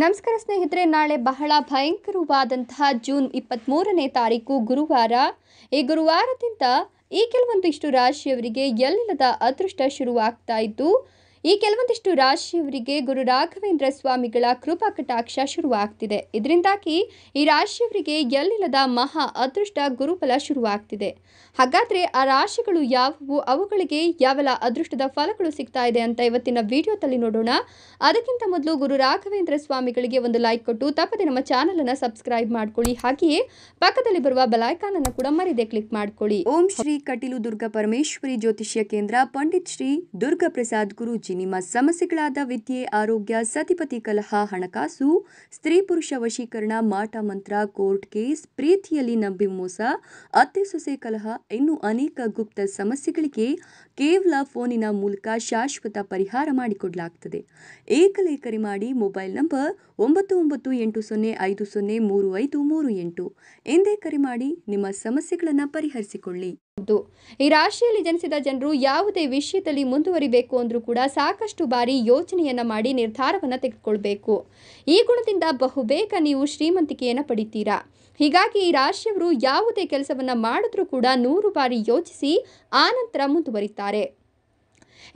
ನಮಸ್ಕಾರ ಸ್ನೇಹಿತರೆ ನಾಳೆ ಬಹಳ ಭಯಂಕರವಾದಂತಹ ಜೂನ್ ಮೂರನೇ ತಾರೀಕು ಗುರುವಾರ ಈ ಗುರುವಾರದಿಂದ ಈ ಕೆಲವೊಂದಿಷ್ಟು ರಾಶಿಯವರಿಗೆ ಎಲ್ಲಿಲ್ಲದ ಅದೃಷ್ಟ ಶುರುವಾಗ್ತಾ ಇದ್ದು ಈ ಕೆಲವೊಂದಿಷ್ಟು ರಾಶಿಯವರಿಗೆ ಗುರು ರಾಘವೇಂದ್ರ ಸ್ವಾಮಿಗಳ ಕೃಪಾ ಕಟಾಕ್ಷ ಶುರುವಾಗ್ತಿದೆ ಇದರಿಂದಾಗಿ ಈ ರಾಶಿಯವರಿಗೆ ಎಲ್ಲಿಲ್ಲದ ಮಹಾ ಅದೃಷ್ಟ ಗುರುಫಲ ಶುರುವಾಗ್ತಿದೆ ಹಾಗಾದ್ರೆ ಆ ರಾಶಿಗಳು ಯಾವುವು ಅವುಗಳಿಗೆ ಯಾವೆಲ್ಲ ಅದೃಷ್ಟದ ಫಲಗಳು ಸಿಗ್ತಾ ಇದೆ ಅಂತ ಇವತ್ತಿನ ವಿಡಿಯೋದಲ್ಲಿ ನೋಡೋಣ ಅದಕ್ಕಿಂತ ಮೊದಲು ಗುರು ರಾಘವೇಂದ್ರ ಸ್ವಾಮಿಗಳಿಗೆ ಒಂದು ಲೈಕ್ ಕೊಟ್ಟು ತಪ್ಪದೆ ನಮ್ಮ ಅನ್ನು ಸಬ್ಸ್ಕ್ರೈಬ್ ಮಾಡ್ಕೊಳ್ಳಿ ಹಾಗೆಯೇ ಪಕ್ಕದಲ್ಲಿ ಬರುವ ಬೆಲಾಯ್ಕಾನ್ ಅನ್ನು ಕೂಡ ಮರಿದೆ ಕ್ಲಿಕ್ ಮಾಡ್ಕೊಳ್ಳಿ ಓಂ ಶ್ರೀ ಕಟೀಲು ದುರ್ಗಾ ಪರಮೇಶ್ವರಿ ಜ್ಯೋತಿಷ್ಯ ಕೇಂದ್ರ ಪಂಡಿತ್ ಶ್ರೀ ದುರ್ಗಾ ಪ್ರಸಾದ್ ಗುರೂಜಿ ನಿಮ್ಮ ಸಮಸ್ಯೆಗಳಾದ ವಿದ್ಯೆ ಆರೋಗ್ಯ ಸತಿಪತಿ ಕಲಹ ಹಣಕಾಸು ಸ್ತ್ರೀ ಪುರುಷ ವಶೀಕರಣ ಮಾಟ ಮಂತ್ರ ಕೋರ್ಟ್ ಕೇಸ್ ಪ್ರೀತಿಯಲ್ಲಿ ನಂಬಿ ಮೋಸ ಅತ್ತೆ ಸೊಸೆ ಕಲಹ ಇನ್ನೂ ಅನೇಕ ಗುಪ್ತ ಸಮಸ್ಯೆಗಳಿಗೆ ಕೇವಲ ಫೋನಿನ ಮೂಲಕ ಶಾಶ್ವತ ಪರಿಹಾರ ಮಾಡಿಕೊಡಲಾಗುತ್ತದೆ ಏಕಲೇ ಕರೆ ಮಾಡಿ ಮೊಬೈಲ್ ನಂಬರ್ ಒಂಬತ್ತು ಒಂಬತ್ತು ಎಂಟು ಸೊನ್ನೆ ಐದು ಸೊನ್ನೆ ಮೂರು ಐದು ಮೂರು ಎಂಟು ಎಂದೇ ಕರೆ ಮಾಡಿ ನಿಮ್ಮ ಸಮಸ್ಯೆಗಳನ್ನು ಪರಿಹರಿಸಿಕೊಳ್ಳಿ ಈ ರಾಶಿಯಲ್ಲಿ ಜನಿಸಿದ ಜನರು ಯಾವುದೇ ವಿಷಯದಲ್ಲಿ ಮುಂದುವರಿಬೇಕು ಅಂದ್ರೂ ಕೂಡ ಸಾಕಷ್ಟು ಬಾರಿ ಯೋಚನೆಯನ್ನು ಮಾಡಿ ನಿರ್ಧಾರವನ್ನು ತೆಗೆದುಕೊಳ್ಬೇಕು ಈ ಗುಣದಿಂದ ಬಹುಬೇಗ ನೀವು ಶ್ರೀಮಂತಿಕೆಯನ್ನು ಪಡಿತೀರಾ ಹೀಗಾಗಿ ಈ ರಾಶಿಯವರು ಯಾವುದೇ ಕೆಲಸವನ್ನು ಮಾಡಿದ್ರೂ ಕೂಡ ನೂರು ಬಾರಿ ಯೋಚಿಸಿ ಆನಂತರ ಮುಂದುವರಿತಾರೆ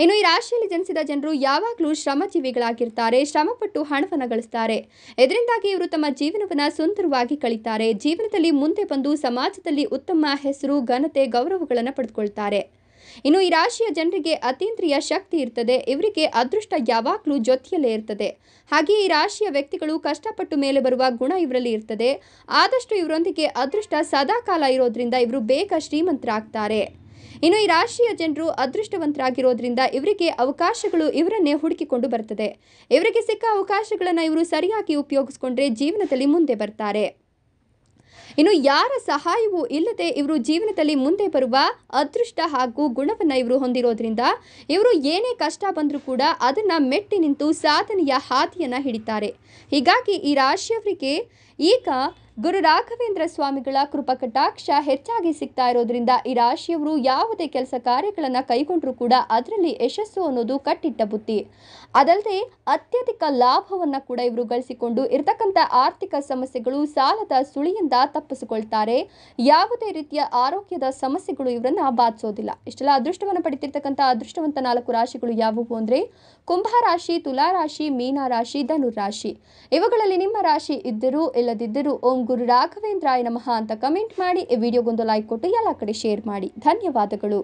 ಇನ್ನು ಈ ರಾಶಿಯಲ್ಲಿ ಜನಿಸಿದ ಜನರು ಯಾವಾಗಲೂ ಶ್ರಮಜೀವಿಗಳಾಗಿರ್ತಾರೆ ಶ್ರಮಪಟ್ಟು ಹಣವನ್ನು ಗಳಿಸ್ತಾರೆ ಇದರಿಂದಾಗಿ ಇವರು ತಮ್ಮ ಜೀವನವನ್ನು ಸುಂದರವಾಗಿ ಕಳೀತಾರೆ ಜೀವನದಲ್ಲಿ ಮುಂದೆ ಬಂದು ಸಮಾಜದಲ್ಲಿ ಉತ್ತಮ ಹೆಸರು ಘನತೆ ಗೌರವಗಳನ್ನು ಪಡೆದುಕೊಳ್ತಾರೆ ಇನ್ನು ಈ ರಾಶಿಯ ಜನರಿಗೆ ಅತೀಂದ್ರಿಯ ಶಕ್ತಿ ಇರ್ತದೆ ಇವರಿಗೆ ಅದೃಷ್ಟ ಯಾವಾಗಲೂ ಜೊತೆಯಲ್ಲೇ ಇರ್ತದೆ ಹಾಗೆ ಈ ರಾಶಿಯ ವ್ಯಕ್ತಿಗಳು ಕಷ್ಟಪಟ್ಟು ಮೇಲೆ ಬರುವ ಗುಣ ಇವರಲ್ಲಿ ಇರ್ತದೆ ಆದಷ್ಟು ಇವರೊಂದಿಗೆ ಅದೃಷ್ಟ ಸದಾಕಾಲ ಇರೋದ್ರಿಂದ ಇವರು ಬೇಗ ಶ್ರೀಮಂತರಾಗ್ತಾರೆ ಇನ್ನು ಈ ರಾಶಿಯ ಜನರು ಅದೃಷ್ಟವಂತರಾಗಿರೋದ್ರಿಂದ ಇವರಿಗೆ ಅವಕಾಶಗಳು ಇವರನ್ನೇ ಹುಡುಕಿಕೊಂಡು ಬರ್ತದೆ ಇವರಿಗೆ ಸಿಕ್ಕ ಅವಕಾಶಗಳನ್ನು ಇವರು ಸರಿಯಾಗಿ ಉಪಯೋಗಿಸ್ಕೊಂಡ್ರೆ ಜೀವನದಲ್ಲಿ ಮುಂದೆ ಬರ್ತಾರೆ ಇನ್ನು ಯಾರ ಸಹಾಯವೂ ಇಲ್ಲದೆ ಇವರು ಜೀವನದಲ್ಲಿ ಮುಂದೆ ಬರುವ ಅದೃಷ್ಟ ಹಾಗೂ ಗುಣವನ್ನು ಇವರು ಹೊಂದಿರೋದ್ರಿಂದ ಇವರು ಏನೇ ಕಷ್ಟ ಬಂದರೂ ಕೂಡ ಅದನ್ನು ಮೆಟ್ಟಿ ನಿಂತು ಸಾಧನೆಯ ಹಾದಿಯನ್ನು ಹಿಡಿತಾರೆ ಹೀಗಾಗಿ ಈ ರಾಶಿಯವರಿಗೆ ಈಗ ಗುರು ರಾಘವೇಂದ್ರ ಸ್ವಾಮಿಗಳ ಕೃಪಕಟಾಕ್ಷ ಹೆಚ್ಚಾಗಿ ಸಿಗ್ತಾ ಇರೋದ್ರಿಂದ ಈ ರಾಶಿಯವರು ಯಾವುದೇ ಕೆಲಸ ಕಾರ್ಯಗಳನ್ನು ಕೈಗೊಂಡರೂ ಕೂಡ ಅದರಲ್ಲಿ ಯಶಸ್ಸು ಅನ್ನೋದು ಕಟ್ಟಿಟ್ಟ ಬುತ್ತಿ ಅದಲ್ಲದೆ ಅತ್ಯಧಿಕ ಲಾಭವನ್ನು ಕೂಡ ಇವರು ಗಳಿಸಿಕೊಂಡು ಇರತಕ್ಕಂಥ ಆರ್ಥಿಕ ಸಮಸ್ಯೆಗಳು ಸಾಲದ ಸುಳಿಯಿಂದ ತಪ್ಪಿಸಿಕೊಳ್ತಾರೆ ಯಾವುದೇ ರೀತಿಯ ಆರೋಗ್ಯದ ಸಮಸ್ಯೆಗಳು ಇವರನ್ನ ಬಾಧಿಸೋದಿಲ್ಲ ಇಷ್ಟೆಲ್ಲ ಅದೃಷ್ಟವನ್ನು ಪಡೆದಿರ್ತಕ್ಕಂಥ ಅದೃಷ್ಟವಂತ ನಾಲ್ಕು ರಾಶಿಗಳು ಯಾವುವು ಅಂದರೆ ಕುಂಭರಾಶಿ ತುಲಾರಾಶಿ ಮೀನಾರಾಶಿ ಧನುರಾಶಿ ಇವುಗಳಲ್ಲಿ ನಿಮ್ಮ ರಾಶಿ ಇದ್ದರೂ ಇಲ್ಲದಿದ್ದರೂ ಓಂ ಗುರು ರಾಘವೇಂದ್ರಾಯ ನಮಃ ಅಂತ ಕಮೆಂಟ್ ಮಾಡಿ ಈ ವಿಡಿಯೋಗೊಂದು ಲೈಕ್ ಕೊಟ್ಟು ಎಲ್ಲ ಕಡೆ ಶೇರ್ ಮಾಡಿ ಧನ್ಯವಾದಗಳು